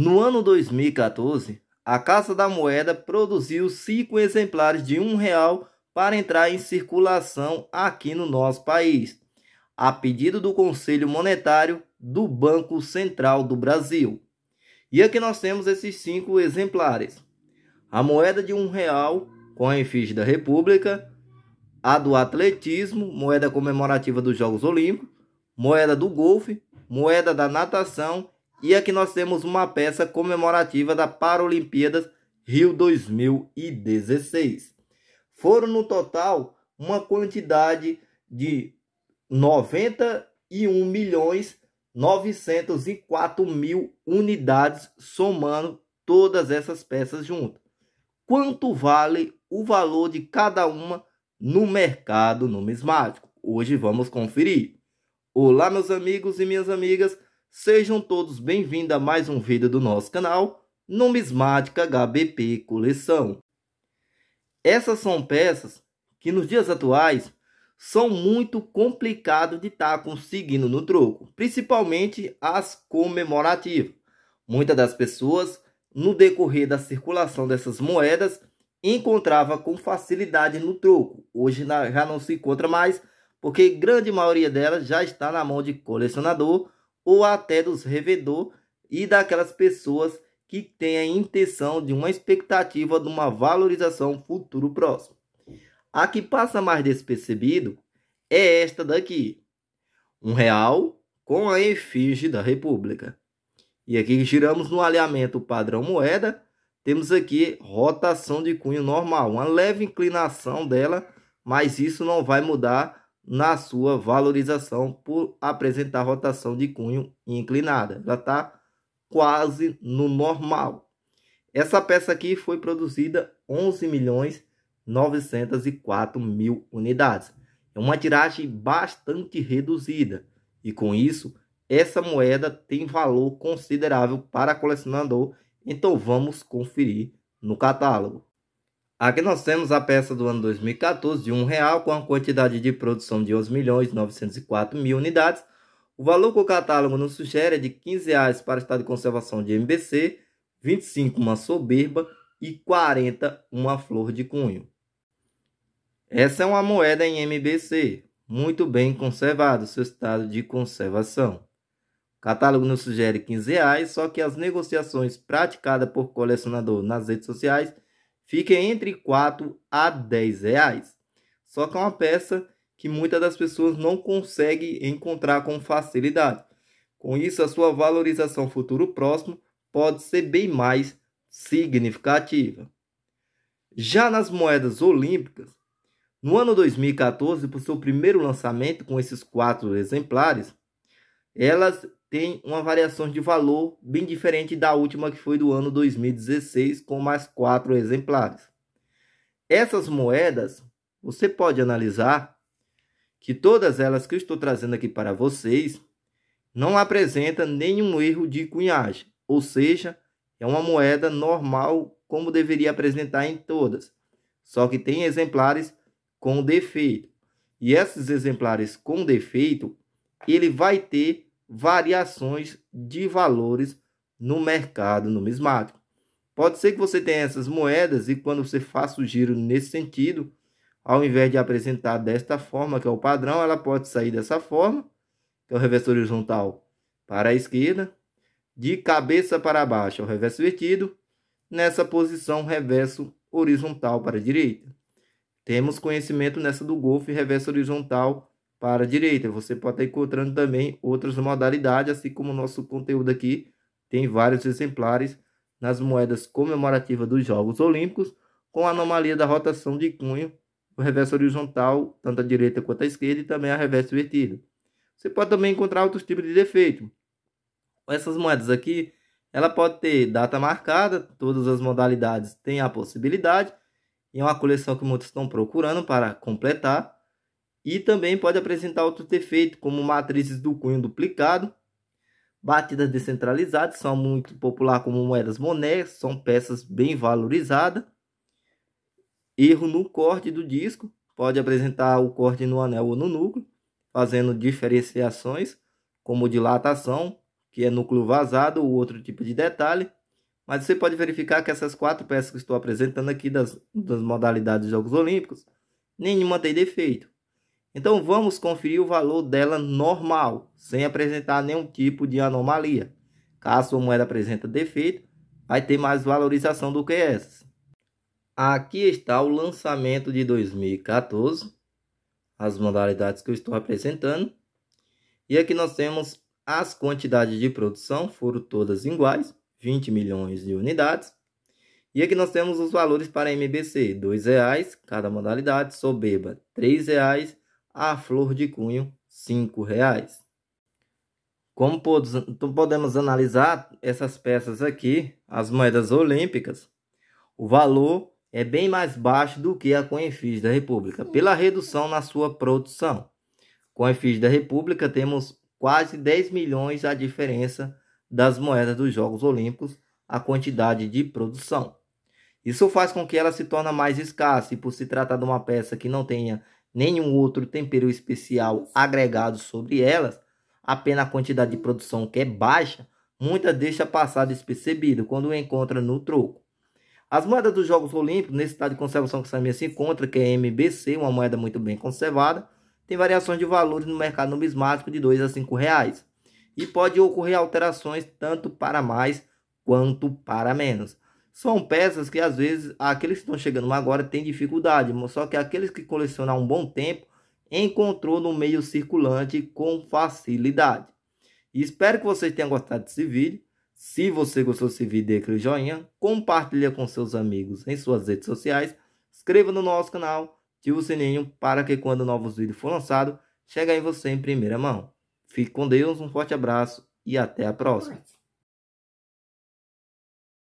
No ano 2014, a Casa da Moeda produziu cinco exemplares de um real para entrar em circulação aqui no nosso país, a pedido do Conselho Monetário do Banco Central do Brasil. E aqui nós temos esses cinco exemplares: a moeda de um real com a efígie da República, a do atletismo, moeda comemorativa dos Jogos Olímpicos, moeda do golfe, moeda da natação e aqui nós temos uma peça comemorativa da Paralimpíadas Rio 2016. Foram no total uma quantidade de 91 milhões 904 mil unidades, somando todas essas peças juntas. Quanto vale o valor de cada uma no mercado numismático? Hoje vamos conferir. Olá, meus amigos e minhas amigas. Sejam todos bem-vindos a mais um vídeo do nosso canal Numismática HBP Coleção. Essas são peças que nos dias atuais são muito complicado de estar tá conseguindo no troco, principalmente as comemorativas. Muitas das pessoas, no decorrer da circulação dessas moedas, encontrava com facilidade no troco. Hoje já não se encontra mais, porque grande maioria delas já está na mão de colecionador ou até dos revedor e daquelas pessoas que têm a intenção de uma expectativa de uma valorização futuro próximo. A que passa mais despercebido é esta daqui. Um real com a efígie da República. E aqui giramos no alinhamento padrão moeda, temos aqui rotação de cunho normal, uma leve inclinação dela, mas isso não vai mudar na sua valorização por apresentar rotação de cunho inclinada. Ela está quase no normal. Essa peça aqui foi produzida 11 milhões 904 mil unidades. É uma tiragem bastante reduzida e com isso essa moeda tem valor considerável para colecionador. Então vamos conferir no catálogo. Aqui nós temos a peça do ano 2014 de R$ 1,00 com a quantidade de produção de 11 milhões 904 mil unidades. O valor que o catálogo nos sugere é de R$ 15,00 para estado de conservação de MBC, 25 uma soberba e 40 uma flor de cunho. Essa é uma moeda em MBC, muito bem conservado seu estado de conservação. O catálogo nos sugere R$ 15,00, só que as negociações praticadas por colecionador nas redes sociais fica entre 4 a 10 reais. Só que é uma peça que muitas das pessoas não conseguem encontrar com facilidade. Com isso, a sua valorização futuro próximo pode ser bem mais significativa. Já nas moedas olímpicas, no ano 2014, por seu primeiro lançamento com esses quatro exemplares, elas tem uma variação de valor bem diferente da última que foi do ano 2016, com mais quatro exemplares. Essas moedas, você pode analisar que todas elas que eu estou trazendo aqui para vocês não apresentam nenhum erro de cunhagem, ou seja, é uma moeda normal como deveria apresentar em todas, só que tem exemplares com defeito. E esses exemplares com defeito, ele vai ter variações de valores no mercado numismático. Pode ser que você tenha essas moedas e quando você faça o giro nesse sentido, ao invés de apresentar desta forma, que é o padrão, ela pode sair dessa forma, que é o reverso horizontal para a esquerda, de cabeça para baixo, é o reverso invertido, nessa posição reverso horizontal para a direita. Temos conhecimento nessa do golfe reverso horizontal para a direita. Você pode estar encontrando também outras modalidades, assim como o nosso conteúdo aqui tem vários exemplares nas moedas comemorativas dos Jogos Olímpicos, com a anomalia da rotação de cunho, o reverso horizontal, tanto à direita quanto à esquerda, e também a reverso invertido. Você pode também encontrar outros tipos de defeito. Essas moedas aqui, ela pode ter data marcada, todas as modalidades têm a possibilidade, e é uma coleção que muitos estão procurando para completar e também pode apresentar outro defeito, como matrizes do cunho duplicado, batidas descentralizadas, são muito popular como moedas monetas são peças bem valorizadas. Erro no corte do disco, pode apresentar o corte no anel ou no núcleo, fazendo diferenciações, como dilatação, que é núcleo vazado ou outro tipo de detalhe. Mas você pode verificar que essas quatro peças que estou apresentando aqui das, das modalidades dos Jogos Olímpicos, nenhuma tem defeito. Então vamos conferir o valor dela normal, sem apresentar nenhum tipo de anomalia. Caso a moeda apresenta defeito, vai ter mais valorização do que essa. Aqui está o lançamento de 2014, as modalidades que eu estou apresentando. E aqui nós temos as quantidades de produção, foram todas iguais, 20 milhões de unidades. E aqui nós temos os valores para MBC, R$ 2,00 cada modalidade, Soberba R$ 3,00 a flor de cunho cinco reais. Como podemos analisar essas peças aqui, as moedas olímpicas, o valor é bem mais baixo do que a Coinfis da República, pela redução na sua produção. Coinfis da República temos quase 10 milhões a diferença das moedas dos Jogos Olímpicos, a quantidade de produção. Isso faz com que ela se torne mais escassa e por se tratar de uma peça que não tenha nenhum outro tempero especial agregado sobre elas, apenas a quantidade de produção que é baixa, muita deixa passar despercebido quando encontra no troco. As moedas dos Jogos Olímpicos, nesse estado de conservação que também se encontra, que é MBC, uma moeda muito bem conservada, tem variações de valores no mercado numismático de 2 a 5 reais. E pode ocorrer alterações tanto para mais quanto para menos são peças que às vezes aqueles que estão chegando agora têm dificuldade, só que aqueles que colecionam há um bom tempo encontrou no meio circulante com facilidade. Espero que vocês tenham gostado desse vídeo. Se você gostou desse vídeo, dê aquele joinha, compartilha com seus amigos em suas redes sociais, inscreva no nosso canal, ative o sininho para que quando novos vídeos for lançado, chegue em você em primeira mão. Fique com Deus, um forte abraço e até a próxima.